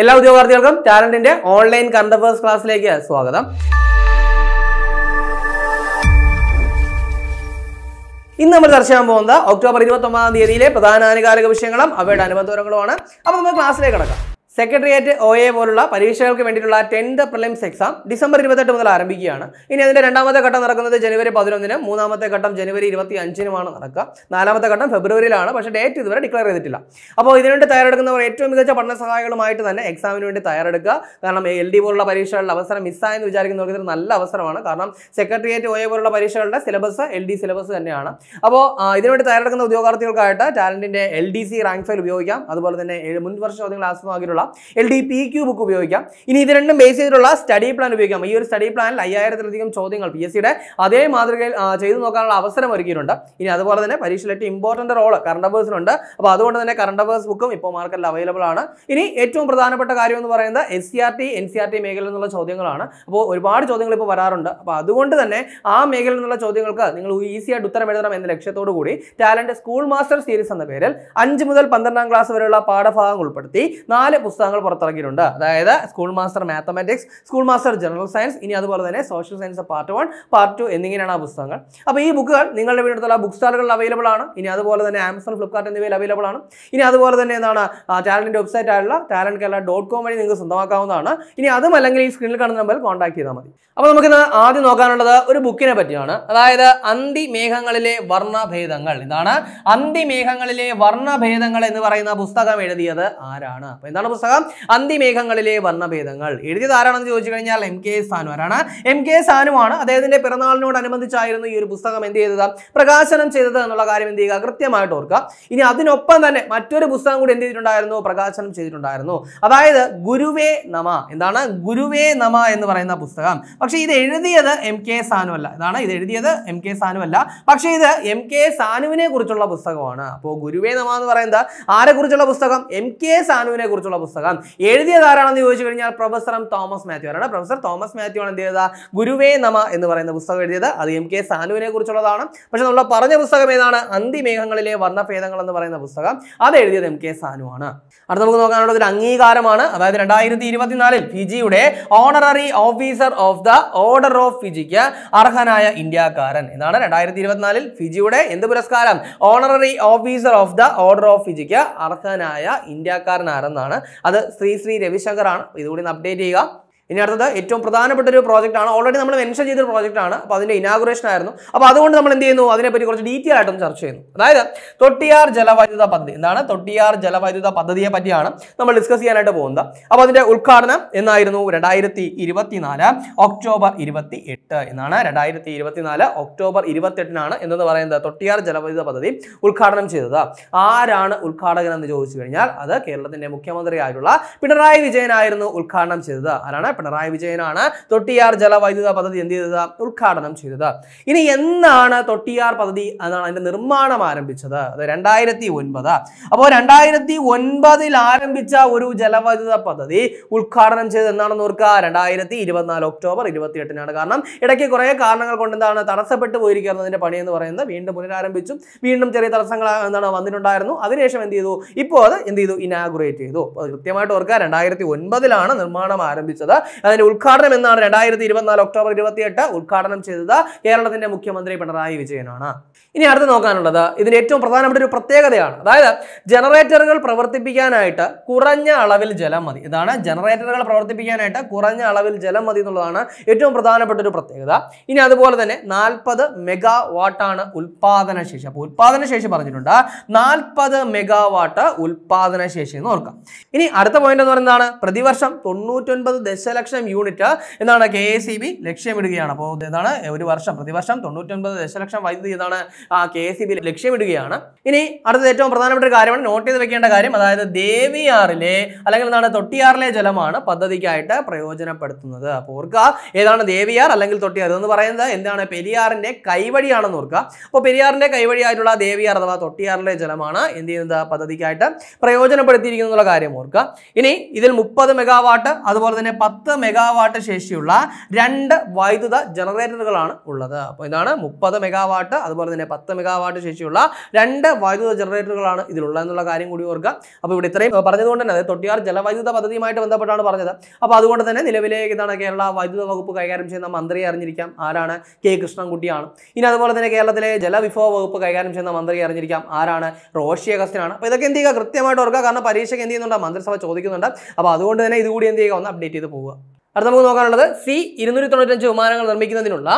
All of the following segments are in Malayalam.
എല്ലാ ഉദ്യോഗാർത്ഥികൾക്കും ടാലന്റിന്റെ ഓൺലൈൻ കറണ്ട് ക്ലാസ്സിലേക്ക് സ്വാഗതം ഇന്ന് നമ്മൾ ചർച്ച ചെയ്യാൻ പോകുന്നത് ഒക്ടോബർ ഇരുപത്തി ഒമ്പതാം തീയതിയിലെ പ്രധാന ആനുകാലിക വിഷയങ്ങളും അവയുടെ അനുബന്ധങ്ങളുമാണ് അപ്പോൾ നമുക്ക് ക്ലാസ്സിലേക്ക് കിടക്കാം സെക്രട്ടേറിയറ്റ് ഒ എ പോലുള്ള പരീക്ഷകൾക്ക് വേണ്ടിയിട്ടുള്ള ടെൻത്ത് പ്രിലിംസ് എക്സാം ഡിസംബർ ഇരുപത്തെട്ട് മുതൽ ആരംഭിക്കുകയാണ് ഇനി അതിൻ്റെ രണ്ടാമത്തെ ഘട്ടം നടക്കുന്നത് ജനുവരി പതിനൊന്നിന് മൂന്നാമത്തെ ഘട്ടം ജനുവരി ഇരുപത്തി അഞ്ചിനുമാണ് നടക്കുക നാലാമത്തെ ഘട്ടം ഫെബ്രുവരിയിലാണ് പക്ഷേ ഡേറ്റ് ഇതുവരെ ഡിക്ലെയർ ചെയ്തിട്ടില്ല അപ്പോൾ ഇതിനുവേണ്ടി തയ്യാറെടുക്കുന്നവർ ഏറ്റവും മികച്ച പഠന സഹായികളുമായിട്ട് തന്നെ എക്സാമിന് വേണ്ടി തയ്യാറെടുക്കുക കാരണം എൽ ഡി പോലുള്ള പരീക്ഷകളുടെ അവസരം മിസ്സായെന്ന് വിചാരിക്കുന്നവർക്ക് ഇതൊരു നല്ല അവസരമാണ് കാരണം സെക്രട്ടേറിയറ്റ് ഒ എ പോലുള്ള പരീക്ഷകളുടെ സിലബസ് എൽ ഡി സിലബസ് തന്നെയാണ് അപ്പോൾ ഇതിനുവേണ്ടി തയ്യാറെടുക്കുന്ന ഉദ്യോഗാർത്ഥികൾക്കായിട്ട് ടാലൻറ്റിൻ്റെ L D C rank file ഉപയോഗിക്കാം അതുപോലെ തന്നെ മുൻ വർഷ ചോദ്യങ്ങൾ ആകിയിട്ടുള്ള ഉപയോഗിക്കാം L D P Q book ഉപയോഗിക്കാം ഇനി ഇത് രണ്ടും ബേസ് ചെയ്തിട്ടുള്ള സ്റ്റഡി പ്ലാൻ ഉപയോഗിക്കാം ഈ ഒരു സ്റ്റഡി പ്ലാനിൽ അയ്യായിരത്തിലധികം ചോദ്യങ്ങൾ പി എസ് സിയുടെ അതേ മാതൃകയിൽ ചെയ്തു നോക്കാനുള്ള അവസരം ഒരുക്കിയിട്ടുണ്ട് ഇനി അതുപോലെ തന്നെ പരീക്ഷയിൽ ഏറ്റവും ഇമ്പോർട്ടൻ്റ് റോൾ കറണ്ട് അഫേഴ്സിനുണ്ട് അപ്പോൾ അതുകൊണ്ട് തന്നെ കറണ്ട് അഫേഴ്സ് ബുക്കും ഇപ്പോൾ മാർക്കറ്റിൽ അവൈലബിൾ ആണ് ഇനി ഏറ്റവും പ്രധാനപ്പെട്ട കാര്യം എന്ന് പറയുന്നത് S C R T N C R T മേഖലയിൽ നിന്നുള്ള ചോദ്യങ്ങളാണ് അപ്പോൾ ഒരുപാട് ചോദ്യങ്ങൾ ഇപ്പോൾ വരാറുണ്ട് അപ്പോൾ അതുകൊണ്ട് തന്നെ ആ മേഖലയിൽ നിന്നുള്ള ചോദ്യങ്ങൾക്ക് നിങ്ങൾ ഈസി ആയിട്ട് ഉത്തരം എഴുതണം എന്ന ലക്ഷ്യത്തോടു കൂടി ടാലൻറ്റ് സ്കൂൾ മാസ്റ്റർ സീരീസ് എന്ന പേരിൽ അഞ്ച് മുതൽ പന്ത്രണ്ടാം ക്ലാസ് വരെയുള്ള പാഠഭാഗങ്ങൾ ഉൾപ്പെടുത്തി നാല് പുസ്തകങ്ങൾ പുറത്തിറക്കിയിട്ടുണ്ട് അതായത് school master mathematics school master general science ഇനി അതുപോലെ തന്നെ social science part one part two എന്നിങ്ങനെയാണ് ആ പുസ്തകങ്ങൾ അപ്പോൾ ഈ ബുക്കുകൾ നിങ്ങളുടെ അടുത്തുള്ള ബുക്ക് സ്റ്റാളുകളിൽ അവൈലബിൾ ആണ് ഇനി അതുപോലെ തന്നെ ആമസോൺ ഫ്ലിപ്കാർട്ട് എന്നിവയിൽ അവൈലബിൾ ആണ് ഇനി അതുപോലെ തന്നെ എന്താണ് ടാലൻറ്റ് വെബ്സൈറ്റ് ആയിട്ടുള്ള ടാലൻറ്റ് കേരള ഡോട്ട് കോം വഴി നിങ്ങൾക്ക് സ്വന്തമാക്കാവുന്നതാണ് ഇനി അതും അല്ലെങ്കിൽ ഈ സ്ക്രീനിൽ കാണുന്ന നമ്പറിൽ കോൺടാക്ട് ചെയ്താൽ മതി അപ്പോൾ നമുക്കിന്ന് ആദ്യം നോക്കാനുള്ളത് ഒരു ബുക്കിനെ പറ്റിയാണ് അതായത് അന്തി മേഘങ്ങളിലെ വർണ്ണഭേദങ്ങൾ ഇതാണ് അന്തി മേഘങ്ങളിലെ വർണ്ണഭേദങ്ങൾ എന്ന് പറയുന്ന പുസ്തകം എഴുതിയത് ആരാണ് അപ്പോൾ എന്താണ് പുസ്തകം പുസ്തകം അന്തിമേഘങ്ങളിലെ വർണ്ണഭേദങ്ങൾ എഴുതിയത് ആരാണെന്ന് ചോദിച്ചു കഴിഞ്ഞാൽ എം കെ സാനു ആരാണ് എം കെ ആണ് അദ്ദേഹത്തിന്റെ പിറന്നാളിനോടനുബന്ധിച്ചായിരുന്നു ഈ ഒരു പുസ്തകം എന്ത് ചെയ്തത് പ്രകാശനം ചെയ്തത് എന്നുള്ള കാര്യം എന്ത് ചെയ്യുക കൃത്യമായിട്ട് ഓർക്കുക ഇനി അതിനൊപ്പം തന്നെ മറ്റൊരു പുസ്തകം കൂടി എന്ത് ചെയ്തിട്ടുണ്ടായിരുന്നു പ്രകാശനം ചെയ്തിട്ടുണ്ടായിരുന്നു അതായത് ഗുരുവേ നമ എന്താണ് ഗുരുവേ നമ എന്ന് പറയുന്ന പുസ്തകം പക്ഷേ ഇത് എഴുതിയത് എം കെ സാനു അല്ല ഇതാണ് ഇത് എഴുതിയത് എം കെ സാനു അല്ല പക്ഷേ ഇത് എം കെ സാനുവിനെ കുറിച്ചുള്ള പുസ്തകമാണ് അപ്പോൾ ഗുരുവേ നമ എന്ന് പറയുന്നത് ആരെ കുറിച്ചുള്ള പുസ്തകം എം കെ സാനുവിനെ കുറിച്ചുള്ള പുസ്തകം പുസ്തകം എഴുതിയതാരാണെന്ന് ചോദിച്ചു കഴിഞ്ഞാൽ പ്രൊഫസർ തോമസ് മാത്യു ആണ് പ്രൊഫസർ തോമസ് മാത്യു ആണ് എന്ത് ചെയ്തത് ഗുരുവേ നമ എന്ന് പറയുന്ന പുസ്തകം എഴുതിയത് അത് എം കെ സാനുവിനെ കുറിച്ചുള്ളതാണ് പക്ഷെ നമ്മൾ പറഞ്ഞ പുസ്തകം ഏതാണ് അന്തിമേഘങ്ങളിലെ വർണ്ണഭേദങ്ങൾ എന്ന് പറയുന്ന പുസ്തകം അത് എഴുതിയത് എം കെ സാനു ആണ് അടുത്ത നമുക്ക് നോക്കാനുള്ളത് ഒരു അംഗീകാരമാണ് അതായത് രണ്ടായിരത്തി ഇരുപത്തിനാലിൽ ഫിജിയുടെ honorary officer of the order of ഫിജിക്ക് അർഹനായ ഇന്ത്യക്കാരൻ എന്നാണ് രണ്ടായിരത്തി ഇരുപത്തിനാലിൽ ഫിജിയുടെ എന്ത് പുരസ്കാരം honorary officer of the order of ഫിജിക്ക് അർഹനായ ഇന്ത്യക്കാരൻ ആരെന്നാണ് അത് ശ്രീ ശ്രീ രവിശങ്കറാണ് ഇതുകൂടി ഒന്ന് അപ്ഡേറ്റ് ചെയ്യുക ഇനി അടുത്തത് ഏറ്റവും പ്രധാനപ്പെട്ട ഒരു പ്രോജക്റ്റ് ആണ് ഓൾറെഡി നമ്മൾ മെൻഷൻ ചെയ്തൊരു പ്രോജക്റ്റ് ആണ് അപ്പോൾ അതിൻ്റെ ഇനാഗുറേഷൻ ആയിരുന്നു അപ്പോൾ അതുകൊണ്ട് നമ്മൾ എന്ത് ചെയ്യുന്നു അതിനെപ്പറ്റി കുറച്ച് ഡീറ്റെയിൽ ആയിട്ടും ചർച്ച ചെയ്യുന്നു അതായത് തൊട്ടിയാർ ജലവൈദ്യുത പദ്ധതി എന്താണ് തൊട്ടിയാർ ജലവൈദ്യുത പദ്ധതിയെ പറ്റിയാണ് നമ്മൾ ഡിസ്കസ് ചെയ്യാനായിട്ട് പോകുന്നത് അപ്പോൾ അതിൻ്റെ ഉദ്ഘാടനം എന്നായിരുന്നു രണ്ടായിരത്തി ഇരുപത്തിനാല് ഒക്ടോബർ ഇരുപത്തി എട്ട് എന്നാണ് രണ്ടായിരത്തി ഇരുപത്തിനാല് ഒക്ടോബർ എട്ടിനാണ് എന്നത് പറയുന്നത് തൊട്ടിയാർ ജലവൈദ്യുത പദ്ധതി ഉദ്ഘാടനം ചെയ്തത് ആരാണ് ഉദ്ഘാടകൻ എന്ന് ചോദിച്ചു കഴിഞ്ഞാൽ അത് കേരളത്തിൻ്റെ ആയിട്ടുള്ള പിണറായി വിജയനായിരുന്നു ഉദ്ഘാടനം ചെയ്തത് ആരാണ് പിണറായി വിജയനാണ് തൊട്ടിയാർ ജലവൈദ്യുത പദ്ധതി എന്ത് ചെയ്തത് ഉദ്ഘാടനം ചെയ്തത് ഇനി എന്നാണ് തൊട്ടിയാർ പദ്ധതി എന്നാണ് അതിന്റെ നിർമ്മാണം ആരംഭിച്ചത് അത് രണ്ടായിരത്തി ഒൻപത് അപ്പോൾ രണ്ടായിരത്തി ഒൻപതിൽ ആരംഭിച്ച ഒരു ജലവൈദ്യുത പദ്ധതി ഉദ്ഘാടനം ചെയ്തത് എന്നാണെന്ന് ഓർക്കുക രണ്ടായിരത്തി ഇരുപത്തിനാല് ഒക്ടോബർ ഇരുപത്തിയെട്ടിനാണ് കാരണം ഇടയ്ക്ക് കുറേ കാരണങ്ങൾ കൊണ്ട് എന്താണ് തടസ്സപ്പെട്ടു പോയിരിക്കുന്നതിന്റെ പണി എന്ന് പറയുന്നത് വീണ്ടും പുനരാരംഭിച്ചു വീണ്ടും ചെറിയ തടസ്സങ്ങൾ എന്താണ് വന്നിട്ടുണ്ടായിരുന്നു അതിനുശേഷം എന്ത് ചെയ്തു ഇപ്പോൾ അത് എന്ത് ചെയ്തു ഇനാഗുറേറ്റ് ചെയ്തു അപ്പോൾ കൃത്യമായിട്ട് ഓർക്കുക രണ്ടായിരത്തി ഒൻപതിലാണ് നിർമ്മാണം ആരംഭിച്ചത് അതിന്റെ ഉദ്ഘാടനം എന്നാണ് രണ്ടായിരത്തി ഇരുപത്തിനാല് ഒക്ടോബർ എട്ട് ഉദ്ഘാടനം ചെയ്തത് കേരളത്തിന്റെ മുഖ്യമന്ത്രി പിണറായി വിജയനാണ് ഇനി അടുത്ത് നോക്കാനുള്ളത് ഇതിന് ഏറ്റവും പ്രധാനപ്പെട്ട ഒരു പ്രത്യേകതയാണ് അതായത് ജനറേറ്ററുകൾ പ്രവർത്തിപ്പിക്കാനായിട്ട് കുറഞ്ഞ അളവിൽ ജലം മതി ഇതാണ് ജനറേറ്ററുകൾ പ്രവർത്തിപ്പിക്കാനായിട്ട് കുറഞ്ഞ അളവിൽ ജലം മതി എന്നുള്ളതാണ് ഏറ്റവും പ്രധാനപ്പെട്ട ഒരു പ്രത്യേകത ഇനി അതുപോലെ തന്നെ നാൽപ്പത് മെഗാ വാട്ടാണ് ഉൽപാദന ശേഷി അപ്പോൾ ഉൽപാദന ശേഷി പറഞ്ഞിട്ടുണ്ട് നാൽപ്പത് മെഗാവാട്ട് ഉൽപാദന ശേഷി എന്ന് ഓർക്കാം ഇനി അടുത്ത പോയിന്റ് എന്ന് പറയുന്നതാണ് പ്രതിവർഷം തൊണ്ണൂറ്റൊൻപത് ദശ ദശലക്ഷം യൂണിറ്റ് എന്നാണ് കെ എ സി ബി ലക്ഷ്യമിടുകയാണ് അപ്പോൾ ഇതാണ് ഒരു വർഷം പ്രതിവർഷം തൊണ്ണൂറ്റൊൻപത് ദശലക്ഷം വൈദ്യുതി ആ കെ എ സി ബി ലക്ഷ്യമിടുകയാണ് ഇനി അടുത്തത് ഏറ്റവും പ്രധാനപ്പെട്ട ഒരു കാര്യമാണ് നോട്ട് ചെയ്ത് വെക്കേണ്ട കാര്യം അതായത് ദേവിയാറിലെ അല്ലെങ്കിൽ എന്താണ് തൊട്ടിയാറിലെ ജലമാണ് പദ്ധതിക്കായിട്ട് പ്രയോജനപ്പെടുത്തുന്നത് അപ്പോൾ ഓർക്കുക ഏതാണ് ദേവിയാർ അല്ലെങ്കിൽ തൊട്ടിയാർ എന്ന് പറയുന്നത് എന്താണ് പെരിയാറിന്റെ കൈവഴിയാണെന്ന് ഓർക്കുക അപ്പോൾ പെരിയാറിന്റെ കൈവഴിയായിട്ടുള്ള ദേവിയാർ അഥവാ തൊട്ടിയാറിലെ ജലമാണ് എന്ത് ചെയ്യുന്നത് പദ്ധതിക്കായിട്ട് പ്രയോജനപ്പെടുത്തിയിരിക്കുന്നു എന്നുള്ള കാര്യം ഓർക്കുക ഇനി ഇതിൽ മുപ്പത് മെഗാവാട്ട് അതുപോലെ തന്നെ പത്ത് പത്ത് മെഗാവാട്ട് ശേഷിയുള്ള രണ്ട് വൈദ്യുത ജനറേറ്ററുകളാണ് ഉള്ളത് അപ്പോൾ ഇതാണ് മുപ്പത് മെഗാവാട്ട് അതുപോലെ തന്നെ പത്ത് മെഗാവാട്ട് ശേഷിയുള്ള രണ്ട് വൈദ്യുത ജനറേറ്ററുകളാണ് ഇതിലുള്ളത് എന്നുള്ള കാര്യം കൂടി ഓർക്കുക അപ്പോൾ ഇവിടെ ഇത്രയും പറഞ്ഞതുകൊണ്ട് തന്നെ അതായത് തൊട്ടിയാർ ജലവൈദ്യുത പദ്ധതിയുമായിട്ട് ബന്ധപ്പെട്ടാണ് പറഞ്ഞത് അപ്പോൾ അതുകൊണ്ട് തന്നെ നിലവിലെ ഇതാണ് കേരള വൈദ്യുത വകുപ്പ് കൈകാര്യം ചെയ്യുന്ന മന്ത്രിയെ അറിഞ്ഞിരിക്കാം ആരാണ് കെ കൃഷ്ണൻകുട്ടിയാണ് ഇനി അതുപോലെ തന്നെ കേരളത്തിലെ ജലവിഭവ വകുപ്പ് കൈകാര്യം ചെയ്യുന്ന മന്ത്രിയെ അറിഞ്ഞിരിക്കാം ആരാണ് റോഷി അഗസ്റ്റിനാണ് അപ്പോൾ ഇതൊക്കെ എന്ത് ചെയ്യുക കൃത്യമായിട്ട് ഓർക്കുക കാരണം പരീക്ഷയ്ക്ക് എന്ത് ചെയ്യുന്നുണ്ട് മന്ത്രിസഭ ചോദിക്കുന്നുണ്ട് അപ്പോൾ അതുകൊണ്ട് തന്നെ ഇതുകൂടി എന്ത് ചെയ്യുക ഒന്ന് അപ്ഡേറ്റ് ചെയ്ത് പോവുക അടുത്ത നമുക്ക് നോക്കാനുള്ളത് സി ഇരുന്നൂറ്റി തൊണ്ണൂറ്റഞ്ച് വിമാനങ്ങൾ നിർമ്മിക്കുന്നതിനുള്ള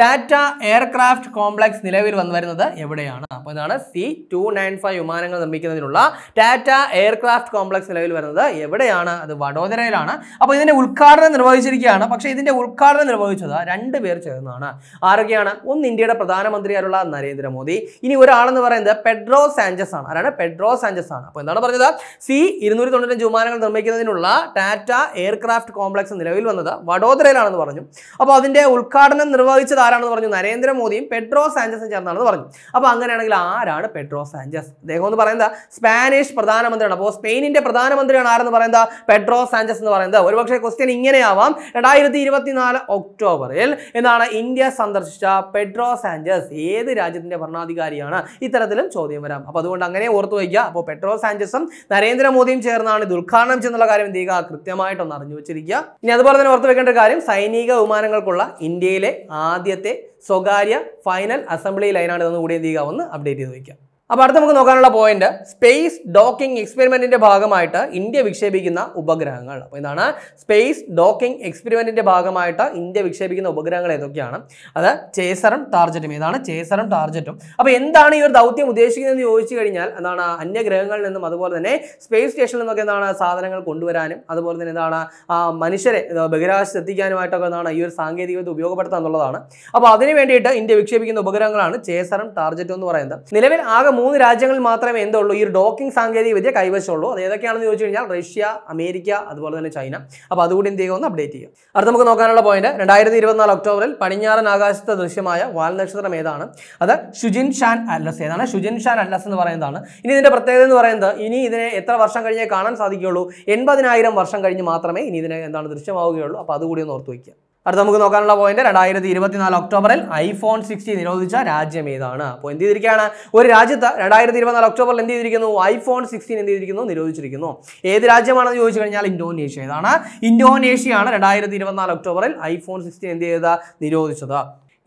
ടാറ്റ എയർക്രാഫ്റ്റ് കോംപ്ലക്സ് നിലവിൽ വന്നു വരുന്നത് എവിടെയാണ് അപ്പോൾ ഇതാണ് സി ടു നയൻ ഫൈവ് വിമാനങ്ങൾ നിർമ്മിക്കുന്നതിനുള്ള ടാറ്റ എയർക്രാഫ്റ്റ് കോംപ്ലക്സ് നിലവിൽ വരുന്നത് എവിടെയാണ് അത് വഡോദരയിലാണ് അപ്പോൾ ഇതിൻ്റെ ഉദ്ഘാടനം നിർവഹിച്ചിരിക്കുകയാണ് പക്ഷേ ഇതിൻ്റെ ഉദ്ഘാടനം നിർവഹിച്ചത് രണ്ട് പേർ ചേർന്നാണ് ആരൊക്കെയാണ് ഒന്ന് ഇന്ത്യയുടെ പ്രധാനമന്ത്രിയായുള്ള നരേന്ദ്രമോദി ഇനി ഒരാളെന്ന് പറയുന്നത് പെഡ്രോ സാഞ്ചസ് ആണ് ആരാണ് പെഡ്രോ സാഞ്ചസ് ആണ് അപ്പോൾ എന്താണ് പറഞ്ഞത് സി ഇരുന്നൂറ്റി തൊണ്ണൂറ്റഞ്ച് വിമാനങ്ങൾ നിർമ്മിക്കുന്നതിനുള്ള ടാറ്റ എയർക്രാഫ്റ്റ് കോംപ്ലക്സ് നിലവിൽ വന്നത് വഡോദരയിലാണെന്ന് പറഞ്ഞു അപ്പോൾ അതിൻ്റെ ഉദ്ഘാടനം നിർവഹിച്ചത് ആരാണെന്ന് പറഞ്ഞു നരേന്ദ്രമോദിയും പെട്രോ സാഞ്ചസും ചേർന്നാണെന്ന് പറഞ്ഞു അപ്പോൾ അങ്ങനെയാണെങ്കിൽ ആരാണ് പെട്രോ സാഞ്ചസ് അദ്ദേഹം എന്ന് പറയുന്നത് സ്പാനിഷ് പ്രധാനമന്ത്രിയാണ് അപ്പോൾ സ്പെയിനിൻ്റെ പ്രധാനമന്ത്രിയാണ് ആരെന്ന് പറയുന്നത് പെട്രോ സാഞ്ചസ് എന്ന് പറയുന്നത് ഒരുപക്ഷെ ക്വസ്റ്റ്യൻ ഇങ്ങനെയാവാം രണ്ടായിരത്തി ഇരുപത്തിനാല് ഒക്ടോബറിൽ എന്നാണ് ഇന്ത്യ സന്ദർശിച്ച പെട്രോ സാഞ്ചസ് ഏത് രാജ്യത്തിൻ്റെ ഭരണാധികാരിയാണ് ഇത്തരത്തിലും ചോദ്യം വരാം അപ്പോൾ അതുകൊണ്ട് അങ്ങനെ ഓർത്തു വയ്ക്കുക അപ്പോൾ പെട്രോ സാഞ്ചസും നരേന്ദ്രമോദിയും ചേർന്നാണ് ഇത് ഉദ്ഘാടനം ചെയ്യുന്നുള്ള കാര്യം എന്ത് ചെയ്യുക കൃത്യമായിട്ടൊന്ന് അറിഞ്ഞു വെച്ചിരിക്കുക ഇനി അതുപോലെ അതുപോലെ തന്നെ ഓർത്ത് വെക്കേണ്ട കാര്യം സൈനിക വിമാനങ്ങൾക്കുള്ള ഇന്ത്യയിലെ ആദ്യത്തെ സ്വകാര്യ ഫൈനൽ അസംബ്ലി ലൈനാണ് ഇതെന്ന് കൂടി എന്ത് ചെയ്യുക ഒന്ന് അപ്ഡേറ്റ് ചെയ്ത് വയ്ക്കുക അപ്പോൾ അടുത്ത് നമുക്ക് നോക്കാനുള്ള പോയിന്റ് സ്പേസ് ഡോക്കിംഗ് എക്സ്പെരിമെൻറ്റിൻ്റെ ഭാഗമായിട്ട് ഇന്ത്യ വിക്ഷേപിക്കുന്ന ഉപഗ്രഹങ്ങൾ അപ്പോൾ ഇതാണ് സ്പേസ് ഡോക്കിംഗ് എക്സ്പെരിമെൻറ്റിൻ്റെ ഭാഗമായിട്ട് ഇന്ത്യ വിക്ഷേപിക്കുന്ന ഉപഗ്രഹങ്ങൾ ഏതൊക്കെയാണ് അത് ചേസറും ടാർജറ്റും ഇതാണ് ചേസറും ടാർജറ്റും അപ്പോൾ എന്താണ് ഈ ഒരു ദൗത്യം ഉദ്ദേശിക്കുന്നതെന്ന് ചോദിച്ചു കഴിഞ്ഞാൽ എന്താണ് അന്യഗ്രഹങ്ങളിൽ നിന്നും അതുപോലെ തന്നെ സ്പേസ് സ്റ്റേഷനിൽ നിന്നൊക്കെ എന്താണ് സാധനങ്ങൾ കൊണ്ടുവരാനും അതുപോലെ തന്നെ എന്താണ് മനുഷ്യരെ ബഹിരാകാശത്ത് എത്തിക്കാനുമായിട്ടൊക്കെ എന്താണ് ഈ ഒരു സാങ്കേതികത ഉപയോഗപ്പെടുത്തുക എന്നുള്ളതാണ് അപ്പോൾ അതിനു വേണ്ടിയിട്ട് ഇന്ത്യ വിക്ഷേപിക്കുന്ന ഉപഗ്രഹങ്ങളാണ് ചേസറും ടാർജറ്റും എന്ന് പറയുന്നത് നിലവിൽ ആകെ മൂന്ന് രാജ്യങ്ങളിൽ മാത്രമേ എന്തുള്ളൂ ഈ ഡോക്കിംഗ് സാങ്കേതിക വിദ്യ കൈവശമുള്ളൂ അത് ഏതൊക്കെയാണെന്ന് ചോദിച്ചു കഴിഞ്ഞാൽ റഷ്യ അമേരിക്ക അതുപോലെ തന്നെ ചൈന അപ്പോൾ അതുകൂടി എന്ത് ചെയ്യുമെന്ന് ഒന്ന് അപ്ഡേറ്റ് ചെയ്യും അടുത്ത നമുക്ക് നോക്കാനുള്ള പോയിന്റ് രണ്ടായിരത്തി ഇരുപത്തിനാല് ഒക്ടോബറിൽ പടിഞ്ഞാറൻ ആകാശത്ത് ദൃശ്യമായ വാൽ നക്ഷത്രം ഏതാണ് അത് ഷുജിൻ ഷാൻ അല്ലസ് ഏതാണ് ഷുജിൻ ഷാൻ അല്ലസ് എന്ന് പറയുന്നതാണ് ഇനി ഇതിന്റെ പ്രത്യേകത എന്ന് പറയുന്നത് ഇനി ഇതിനെ എത്ര വർഷം കഴിഞ്ഞേ കാണാൻ സാധിക്കുകയുള്ളൂ എൺപതിനായിരം വർഷം കഴിഞ്ഞ് മാത്രമേ ഇനി ഇതിനെ എന്താണ് ദൃശ്യമാവുകയുള്ളൂ അപ്പോൾ അതുകൂടി ഒന്ന് ഓർത്ത് വയ്ക്കുക അടുത്ത നമുക്ക് നോക്കാനുള്ള പോയിന്റ് രണ്ടായിരത്തി ഇരുപത്തിനാല് ഒക്ടോബറിൽ ഐഫോൺ സിക്സ്റ്റി നിരോധിച്ച രാജ്യം ഏതാണ് അപ്പോൾ എന്ത് ചെയ്തിരിക്കുകയാണ് ഒരു രാജ്യത്ത് രണ്ടായിരത്തി ഇരുപത്തിനാല് ഒക്ടോബറിൽ എന്ത് ചെയ്തിരിക്കുന്നു ഐഫോൺ സിക്സ്റ്റീൻ എന്ത് ചെയ്തിരിക്കുന്നു നിരോധിച്ചിരിക്കുന്നു ഏത് രാജ്യമാണെന്ന് ചോദിച്ചു കഴിഞ്ഞാൽ ഇൻഡോനേഷ്യ ഏതാണ് ഇൻഡോനേഷ്യയാണ് രണ്ടായിരത്തി ഇരുപത്തിനാല് ഒക്ടോബറിൽ ഐഫോൺ സിക്സ്റ്റീൻ എന്ത് ചെയ്ത നിരോധിച്ചത്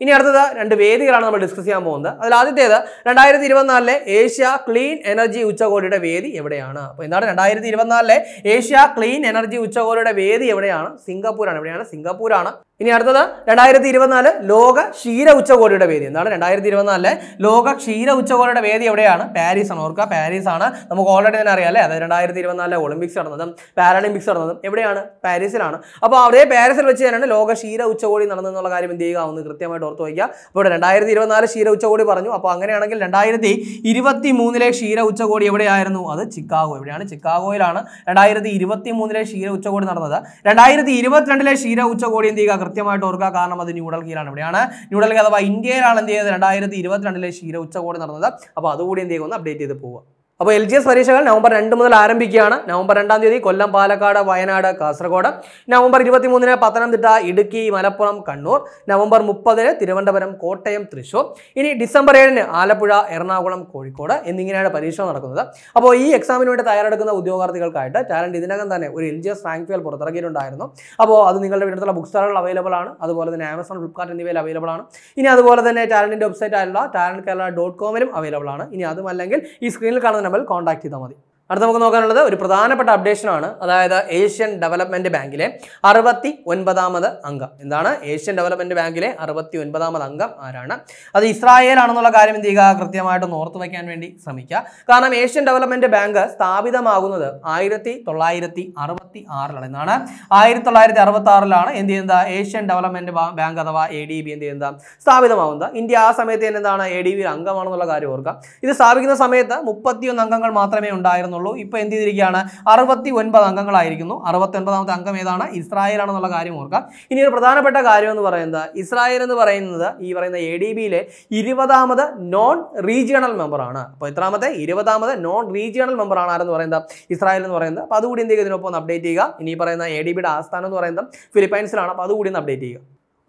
ഇനി അടുത്തത് രണ്ട് വേദികളാണ് നമ്മൾ ഡിസ്കസ് ചെയ്യാൻ പോകുന്നത് അതിൽ ആദ്യത്തേത് രണ്ടായിരത്തി ഇരുപത്തിനാലിലെ ഏഷ്യ ക്ലീൻ എനർജി ഉച്ചകോടിയുടെ വേദി എവിടെയാണ് അപ്പോൾ എന്താണ് രണ്ടായിരത്തി ഇരുപത്തിനാലിലെ ഏഷ്യ ക്ലീൻ എനർജി ഉച്ചകോടിയുടെ വേദി എവിടെയാണ് സിംഗപ്പൂരാണ് എവിടെയാണ് സിംഗപ്പൂരാണ് ഇനി അടുത്തത് രണ്ടായിരത്തി ഇരുപത്തിനാല് ലോക ക്ഷീര ഉച്ചകോടിയുടെ വേദി എന്താണ് രണ്ടായിരത്തി ഇരുപത്തിനാലിലെ ലോക ക്ഷീര ഉച്ചകോടിയുടെ വേദി എവിടെയാണ് പാരീസാണ് ഓർക്കുക പാരീസാണ് നമുക്ക് ഓൾറെഡി തന്നെ അറിയാം അല്ലേ അതായത് രണ്ടായിരത്തി ഇരുപത്തിനാലിലെ ഒളിമ്പിക്സ് നടന്നതും പാരാളിമ്പിക്സ് നടന്നതും എവിടെയാണ് പാരീസിലാണ് അപ്പോൾ അതേ പാരീസിൽ വെച്ച് തന്നെയാണ് ലോക ക്ഷീര ഉച്ചകോടി നടന്നെന്നുള്ള കാര്യം എന്ത് ചെയ്യുക ഒന്ന് കൃത്യമായിട്ട് ഓർത്ത് വയ്ക്കുക അപ്പോൾ ഇവിടെ രണ്ടായിരത്തി ഇരുപത്തിനാല് ക്ഷീര ഉച്ചകോടി പറഞ്ഞു അപ്പോൾ അങ്ങനെയാണെങ്കിൽ രണ്ടായിരത്തി ഇരുപത്തി മൂന്നിലെ ക്ഷീര ഉച്ചകോടി എവിടെയായിരുന്നു അത് ചിക്കാഗോ എവിടെയാണ് ചിക്കാഗോയിലാണ് രണ്ടായിരത്തി ഇരുപത്തി മൂന്നിലെ ക്ഷീര ഉച്ചകോടി നടന്നത് രണ്ടായിരത്തി ഇരുപത്തിരണ്ടിലെ ക്ഷീര ഉച്ചകോടി എന്ത് ചെയ്യുക കൃത്യമായിട്ട് ഓർക്കുക കാരണം അത് ന്യൂഡൽഹിയിലാണ് ഇവിടെയാണ് ന്യൂഡൽഹി അഥവാ ഇന്ത്യയിലാണ് എന്ത് ചെയ്യുന്നത് രണ്ടായിരത്തി ഇരുപത്തിരണ്ടിലെ ക്ഷീര ഉച്ചകോടി നടന്നത് അപ്പോൾ അതുകൂടി എന്ത് ചെയ്യുമെന്ന് അപ്ഡേറ്റ് ചെയ്ത് പോവുക അപ്പോൾ എൽ ജി എസ് പരീക്ഷകൾ നവംബർ രണ്ട് മുതൽ ആരംഭിക്കുകയാണ് നവംബർ രണ്ടാം തീയതി കൊല്ലം പാലക്കാട് വയനാട് കാസർഗോഡ് നവംബർ ഇരുപത്തിമൂന്നിന് പത്തനംതിട്ട ഇടുക്കി മലപ്പുറം കണ്ണൂർ നവംബർ മുപ്പതിന് തിരുവനന്തപുരം കോട്ടയം തൃശൂർ ഇനി ഡിസംബർ ഏഴിന് ആലപ്പുഴ എറണാകുളം കോഴിക്കോട് എന്നിങ്ങനെയാണ് പരീക്ഷ നടക്കുന്നത് അപ്പോൾ ഈ എക്സാമിന് വേണ്ടി തയ്യാറെടുക്കുന്ന ഉദ്യോഗാർത്ഥികൾക്കായിട്ട് ടാലൻറ്റ് ഇതിനകം തന്നെ ഒരു L G S rank file പുറത്തിറക്കിയിട്ടുണ്ടായിരുന്നു അപ്പോൾ അത് നിങ്ങളുടെ വീട്ടിലുള്ള ബുക്ക് സ്റ്റാളുകൾ അവൈലബിൾ ആണ് അതുപോലെ തന്നെ ആമസോൺ ഫ്ലിപ്കാർട്ട് എന്നിവയിൽ അവൈലബിൾ ആണ് ഇനി അതുപോലെ തന്നെ ടാലൻറ്റിൻ്റെ വെബ്സൈറ്റ് ആയിട്ടുള്ള ടാലൻറ്റ് കേരള ഡോട്ട് കോമിലും അവൈലബിൾ ആണ് ഇനി അതുമല്ലെങ്കിൽ ഈ സ്ക്രീനിൽ കാണുന്ന നമ്മൾ കോൺടാക്ട് ചെയ്താൽ മതി അടുത്ത നമുക്ക് നോക്കാനുള്ളത് ഒരു പ്രധാനപ്പെട്ട അപ്ഡേഷനാണ് അതായത് ഏഷ്യൻ ഡെവലപ്മെൻറ്റ് ബാങ്കിലെ അറുപത്തി ഒൻപതാമത് അംഗം എന്താണ് ഏഷ്യൻ ഡെവലപ്മെൻറ്റ് ബാങ്കിലെ അറുപത്തി ഒൻപതാമത് അംഗം ആരാണ് അത് ഇസ്രായേലാണെന്നുള്ള കാര്യം എന്ത് ചെയ്യുക കൃത്യമായിട്ട് ഓർത്ത് വയ്ക്കാൻ വേണ്ടി ശ്രമിക്കുക കാരണം ഏഷ്യൻ ഡെവലപ്മെൻറ്റ് ബാങ്ക് സ്ഥാപിതമാകുന്നത് ആയിരത്തി തൊള്ളായിരത്തി അറുപത്തി ആറിലാണ് എന്നാണ് ആയിരത്തി തൊള്ളായിരത്തി അറുപത്തി ആറിലാണ് എന്ത് ചെയ്യുന്നത് ഏഷ്യൻ ഡെവലപ്മെൻറ്റ് ബാങ്ക് അഥവാ എ ഡി ബി എന്ത് ചെയ്യുന്നത് സ്ഥാപിതമാകുന്നത് ഇന്ത്യ ആ സമയത്ത് എന്താണ് എ ഡി ബി അംഗമാണെന്നുള്ള കാര്യം ഓർക്കുക ഇത് സ്ഥാപിക്കുന്ന സമയത്ത് മുപ്പത്തിയൊന്ന് അംഗങ്ങൾ മാത്രമേ ഉണ്ടായിരുന്നുള്ളൂ എന്നുള്ളൂ ഇപ്പോൾ എന്ത് ചെയ്തിരിക്കുകയാണ് അറുപത്തി ഒൻപത് അംഗങ്ങളായിരിക്കുന്നു ഒൻപതാമത്തെ അംഗം ഏതാണ് ഇസ്രായേൽ ആണെന്നുള്ള കാര്യം ഓർക്കാം ഇനി ഒരു പ്രധാനപ്പെട്ട കാര്യം എന്ന് പറയുന്നത് ഇസ്രായേൽ എന്ന് പറയുന്നത് ഈ പറയുന്ന എ ഡി ബിയിലെ ഇരുപതാമത് നോൺ റീജിയണൽ മെമ്പറാണ് അപ്പോൾ ഇത്രാമത്തെ ഇരുപതാമത് നോൺ റീജിയണൽ മെമ്പറാണ് ആരെന്ന് പറയുന്നത് ഇസ്രായേൽ എന്ന് പറയുന്നത് അപ്പോൾ അതുകൂടി എന്ത് ചെയ്യുക ഇതിനൊപ്പം അപ്ഡേറ്റ് ചെയ്യുക ഇനി പറയുന്ന എ ഡി ബിയുടെ ആസ്ഥാനം എന്ന് പറയുന്നത് ഫിലിപ്പൈൻസിലാണ് അപ്പോൾ അതുകൂടി ഒന്ന് അപ്ഡേറ്റ് ചെയ്യുക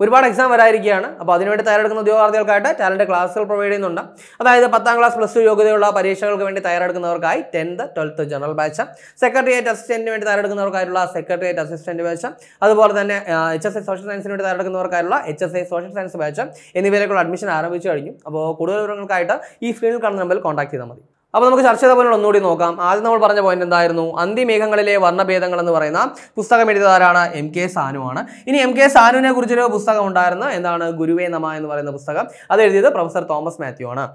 ഒരുപാട് എക്സാം വരായിരിക്കുകയാണ് അപ്പോൾ അതിനുവേണ്ടി തയ്യാറെടുക്കുന്ന ഉദ്യോഗാർത്ഥികൾക്കായിട്ട് ടാലൻറ്റ് ക്ലാസ്സുകൾ പ്രൊവൈഡ് ചെയ്യുന്നുണ്ട് അതായത് പത്താം ക്ലാസ് പ്ലസ് ടു യോഗ്യതയുള്ള പരീക്ഷകൾക്ക് വേണ്ടി തയ്യാറെടുക്കുന്നവർക്കായി tenth twelfth general batch secretariat അസിസ്റ്റന്റിന് വേണ്ടി തയ്യാറെടുക്കുന്നവർക്കായിട്ടുള്ള സെക്രട്ടേറിയറ്റ് അസിസ്റ്റന്റ് ബാച്ച് അതുപോലെ തന്നെ എച്ച് എസ് ഐ സോഷ്യൽ സയൻസിന് വേണ്ടി തയ്യാറെടുക്കുന്നവർക്കായിട്ടുള്ള H S I social science batch എന്നിവയിലേക്കുള്ള അഡ്മിഷൻ ആരംഭിച്ചു കഴിഞ്ഞു അപ്പോൾ കൂടുതൽ വിവരങ്ങൾക്കായിട്ട് ഈ സ്ക്രീനിൽ കാണുന്ന നമ്പറിൽ കോൺടാക്ട് ചെയ്താൽ മതി അപ്പോൾ നമുക്ക് ചർച്ച ചെയ്ത പോലെ ഒന്നുകൂടി നോക്കാം ആദ്യം നമ്മൾ പറഞ്ഞ പോയിന്റ് എന്തായിരുന്നു അന്തിമേഘങ്ങളിലെ വർണ്ണഭേദങ്ങൾ എന്ന് പറയുന്ന പുസ്തകം എഴുതിയതാരാണ് എം കെ സാനു ആണ് ഇനി എം കെ സാനുവിനെ കുറിച്ചൊരു പുസ്തകം ഉണ്ടായിരുന്നു എന്താണ് ഗുരുവേ നമ എന്ന് പറയുന്ന പുസ്തകം അത് എഴുതിയത് പ്രൊഫസർ തോമസ് മാത്യു ആണ്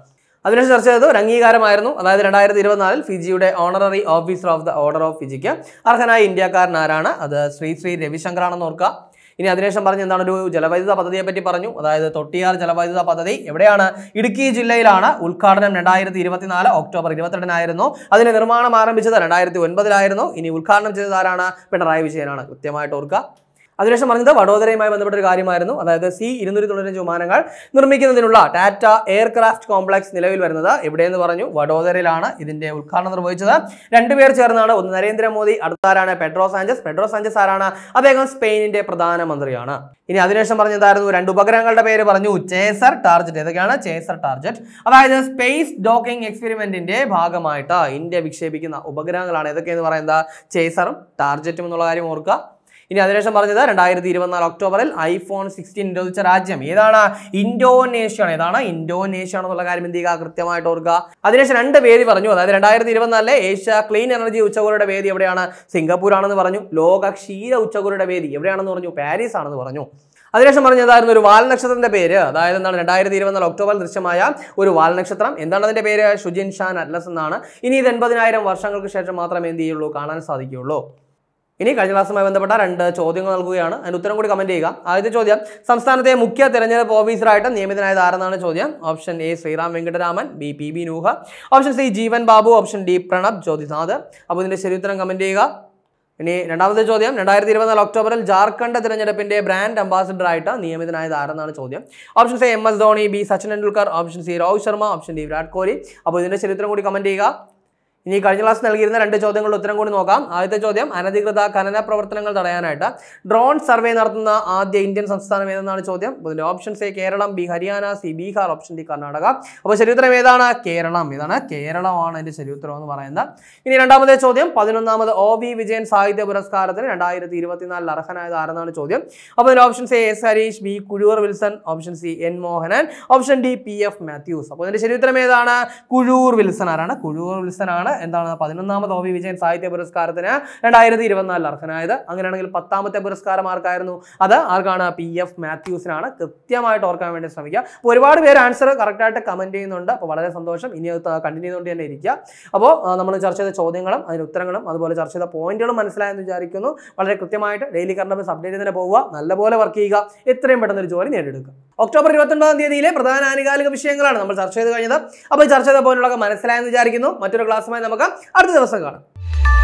അതിനുശേഷം ചർച്ച ചെയ്തത് ഒരു അംഗീകാരമായിരുന്നു അതായത് രണ്ടായിരത്തി ഇരുപത്തിനാലിൽ ഫിജിയുടെ honorary officer of the order of ഫിജിക്ക് അർഹനായ ഇന്ത്യക്കാരൻ ആരാണ് അത് ശ്രീ ശ്രീ രവിശങ്കറാണെന്ന് ഓർക്കുക ഇനി അതിനുശേഷം പറഞ്ഞ് എന്താണ് ഒരു ജലവൈദ്യുത പദ്ധതിയെ പറ്റി പറഞ്ഞു അതായത് തൊട്ടിയാർ ജലവൈദ്യുത പദ്ധതി എവിടെയാണ് ഇടുക്കി ജില്ലയിലാണ് ഉദ്ഘാടനം രണ്ടായിരത്തി ഇരുപത്തിനാല് ഒക്ടോബർ ഇരുപത്തിരണ്ടിനായിരുന്നു അതിന് നിർമ്മാണം ആരംഭിച്ചത് രണ്ടായിരത്തി ഒൻപതിലായിരുന്നു ഇനി ഉദ്ഘാടനം ചെയ്തത് ആരാണ് പിണറായി വിജയനാണ് കൃത്യമായിട്ട് ഓർക്കുക അതിനുശേഷം പറഞ്ഞത് വഡോദരയുമായി ബന്ധപ്പെട്ട ഒരു കാര്യമായിരുന്നു അതായത് സി ഇരുന്നൂറ്റി തൊണ്ണൂറ്റഞ്ച് വിമാനങ്ങൾ നിർമ്മിക്കുന്നതിനുള്ള ടാറ്റ എയർക്രാഫ്റ്റ് കോംപ്ലക്സ് നിലവിൽ വരുന്നത് എവിടെയെന്ന് പറഞ്ഞു വഡോദരയിലാണ് ഇതിന്റെ ഉദ്ഘാടനം നിർവഹിച്ചത് രണ്ടുപേർ ചേർന്നാണ് ഒന്ന് Narendra Modi അടുത്താരാണ് Pedro Sanchez Pedro Sanchez ആരാണ് അദ്ദേഹം സ്പെയിനിന്റെ പ്രധാനമന്ത്രിയാണ് ഇനി അതിനുശേഷം പറഞ്ഞതായിരുന്നു രണ്ട് ഉപഗ്രഹങ്ങളുടെ പേര് പറഞ്ഞു ചേസർ ടാർജറ്റ് ഏതൊക്കെയാണ് ചേസർ ടാർജറ്റ് അതായത് സ്പേസ് ഡോക്കിംഗ് എക്സ്പെരിമെന്റിന്റെ ഭാഗമായിട്ട് ഇന്ത്യ വിക്ഷേപിക്കുന്ന ഉപഗ്രഹങ്ങളാണ് ഏതൊക്കെയെന്ന് പറയുന്നത് ചേസറും ടാർജറ്റും എന്നുള്ള കാര്യം ഓർക്കുക ഇനി അതിനുശേഷം പറഞ്ഞത് രണ്ടായിരത്തി ഇരുപത്തിനാല് ഒക്ടോബറിൽ ഐഫോൺ സിക്സ്റ്റീൻ നിരോധിച്ച രാജ്യം ഏതാണ് ഇൻഡോനേഷ്യാണ് ഏതാണ് ഇൻഡോനേഷ്യ എന്നുള്ള കാര്യം എന്ത് ചെയ്യുക കൃത്യമായിട്ട് ഓർക്കുക അതിനുശേഷം രണ്ട് വേദി പറഞ്ഞു അതായത് രണ്ടായിരത്തി ഇരുപത്തിനാലിലെ ഏഷ്യ ക്ലീൻ എനർജി ഉച്ചകോടിയുടെ വേദി എവിടെയാണ് സിംഗപ്പൂർ ആണെന്ന് പറഞ്ഞു ലോക ക്ഷീര ഉച്ചകോടിയുടെ വേദി എവിടെയാണെന്ന് പറഞ്ഞു പാരീസ് ആണെന്ന് പറഞ്ഞു അതിനുശേഷം പറഞ്ഞതായിരുന്നു ഒരു വാൽനക്ഷത്രത്തിന്റെ പേര് അതായത് എന്താണ് രണ്ടായിരത്തി ഇരുപത്തിനാല് ഒക്ടോബറിൽ ദൃശ്യമായ ഒരു വാൽനക്ഷത്രം എന്താണ് അതിന്റെ പേര് ഷുജിൻ ഷാൻ അറ്റ്ലസ് എന്നാണ് ഇനി ഇത് എൺപതിനായിരം വർഷങ്ങൾക്ക് ശേഷം മാത്രമേ എന്ത് ചെയ്യുള്ളൂ കാണാൻ സാധിക്കുകയുള്ളൂ ഇനി കഴിഞ്ഞ ക്ലാസ്സുമായി ബന്ധപ്പെട്ട രണ്ട് ചോദ്യങ്ങൾ നൽകുകയാണ് അതിന് ഉത്തരം കൂടി കമൻറ്റ് ചെയ്യുക ആദ്യത്തെ ചോദ്യം സംസ്ഥാനത്തെ മുഖ്യ തെരഞ്ഞെടുപ്പ് ഓഫീസറായിട്ട് നിയമിതനായത് ആരെന്നാണ് ചോദ്യം option A Sriram Venkataraman B P B Nooh option C Jeevan Babu option D Pranab Jyothinath അപ്പോൾ ഇതിൻ്റെ ശരി ഉത്തരം കമൻറ്റ് ചെയ്യുക ഇനി രണ്ടാമത്തെ ചോദ്യം രണ്ടായിരത്തി ഇരുപത്തിനാല് ഒക്ടോബറിൽ ജാർഖണ്ഡ് തിരഞ്ഞെടുപ്പിന്റെ ബ്രാൻഡ് അംബാസിഡറായിട്ട് നിയമിതനായത് ആരെന്നാണ് ചോദ്യം option A M S Dhoni B Sachin Tendulkar option C Rohit Sharma option D Virat Kohli അപ്പോൾ ഇതിന്റെ ചരിത്രം കൂടി കമന്റ് ചെയ്യുക ഇനി കഴിഞ്ഞ ക്ലാസ് നൽകിയിരുന്ന രണ്ട് ചോദ്യങ്ങളുടെ ഉത്തരം കൂടി നോക്കാം ആദ്യത്തെ ചോദ്യം അനധികൃത ഖനന പ്രവർത്തനങ്ങൾ തടയാനായിട്ട് ഡ്രോൺ സർവേ നടത്തുന്ന ആദ്യ ഇന്ത്യൻ സംസ്ഥാനം ഏതെന്നാണ് ചോദ്യം അപ്പോൾ ഇതിൻ്റെ options A Keralam B Haryana C Bihar option D Karnataka അപ്പോൾ ശരിയുത്തരം ഏതാണ് കേരളം ഇതാണ് കേരളമാണ് അതിൻ്റെ ശരിയുത്തരം എന്ന് പറയുന്നത് ഇനി രണ്ടാമത്തെ ചോദ്യം പതിനൊന്നാമത് ഒ വി വിജയൻ സാഹിത്യ പുരസ്കാരത്തിന് രണ്ടായിരത്തി ഇരുപത്തിനാലിൽ അർഹനായത് ആരെന്നാണ് ചോദ്യം അപ്പോൾ ഇതിൻ്റെ options A S Harish B Kuzhur Wilson option C N Mohanan option D P F Mathews അപ്പോൾ ഇതിൻ്റെ ശരിയുത്തരം ഏതാണ് കുഴൂർ വിൽസൺ ആരാണ് കുഴൂർ വിൽസൺ ആണ് എന്താണ് പതിനൊന്നാമത് ഒ വി വിജയൻ സാഹിത്യ പുരസ്കാരത്തിന് രണ്ടായിരത്തി ഇരുപത്തിനാലിൽ അർഹനായത് അങ്ങനെയാണെങ്കിൽ പത്താമത്തെ പുരസ്കാരം ആർക്കായിരുന്നു അത് ആർക്കാണ് പി എഫ് മാത്യൂസിനാണ് കൃത്യമായിട്ട് ഓർക്കാൻ വേണ്ടി ശ്രമിക്കുക അപ്പോൾ ഒരുപാട് പേര് ആൻസർ കറക്റ്റായിട്ട് കമൻറ്റ് ചെയ്യുന്നുണ്ട് അപ്പോൾ വളരെ സന്തോഷം ഇനി അത് കണ്ടിന്യൂ ചെയ്തുകൊണ്ട് തന്നെ ഇരിക്കുക അപ്പോൾ നമ്മൾ ചർച്ച ചെയ്ത ചോദ്യങ്ങളും അതിന് ഉത്തരങ്ങളും അതുപോലെ ചർച്ച ചെയ്ത പോയിന്റുകളും മനസ്സിലായെന്ന് വിചാരിക്കുന്നു വളരെ കൃത്യമായിട്ട് ഡെയിലി കറണ്ട് അഫേഴ്സ് അപ്ഡേറ്റ് തന്നെ പോവുക നല്ലപോലെ വർക്ക് ചെയ്യുക എത്രയും പെട്ടെന്ന് ഒരു ജോലി നേടിയെടുക്കുക ഒക്ടോബർ ഇരുപത്തൊൻപതാം തീയതിയിലെ പ്രധാന ആനുകാലിക വിഷയങ്ങളാണ് നമ്മൾ ചർച്ച ചെയ്ത് കഴിഞ്ഞത് അപ്പോൾ ചർച്ച ചെയ്ത പോയിന്റുകളൊക്കെ മനസ്സിലായെന്ന് വിചാരിക്കുന്നു മറ്റൊരു ക്ലാസ്സുമായി വിശേഷങ്ങളുമായി നമുക്ക് അടുത്ത ദിവസം കാണാം